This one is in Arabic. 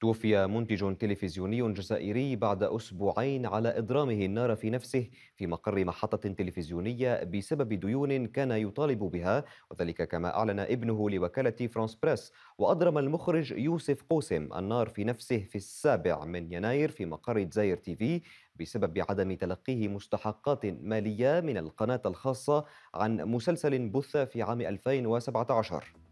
توفي منتج تلفزيوني جزائري بعد أسبوعين على إضرامه النار في نفسه في مقر محطة تلفزيونية بسبب ديون كان يطالب بها وذلك كما أعلن ابنه لوكالة فرانس بريس وأضرم المخرج يوسف قوسم النار في نفسه في السابع من يناير في مقر زاير تي في بسبب عدم تلقيه مستحقات مالية من القناة الخاصة عن مسلسل بث في عام 2017